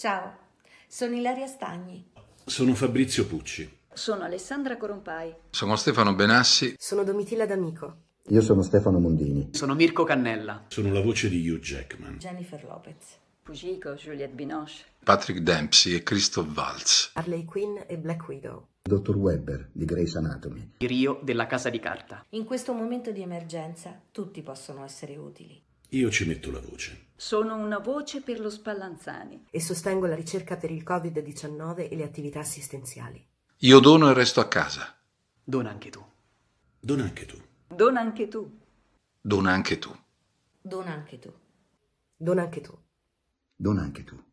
Ciao, sono Ilaria Stagni. Sono Fabrizio Pucci. Sono Alessandra Corompai. Sono Stefano Benassi. Sono Domitilla D'Amico. Io sono Stefano Mondini. Sono Mirko Cannella. Sono la voce di Hugh Jackman. Jennifer Lopez. Pugico, Juliette Binoche. Patrick Dempsey e Christoph Waltz. Harley Quinn e Black Widow. Dottor Webber di Grey's Anatomy. Rio della Casa di Carta. In questo momento di emergenza tutti possono essere utili. Io ci metto la voce. Sono una voce per lo Spallanzani. E sostengo la ricerca per il Covid-19 e le attività assistenziali. Io dono e resto a casa. Dona anche tu. Dona anche tu. Dona anche tu. Dona anche tu. Dona anche tu. Dona anche tu. Dona anche tu.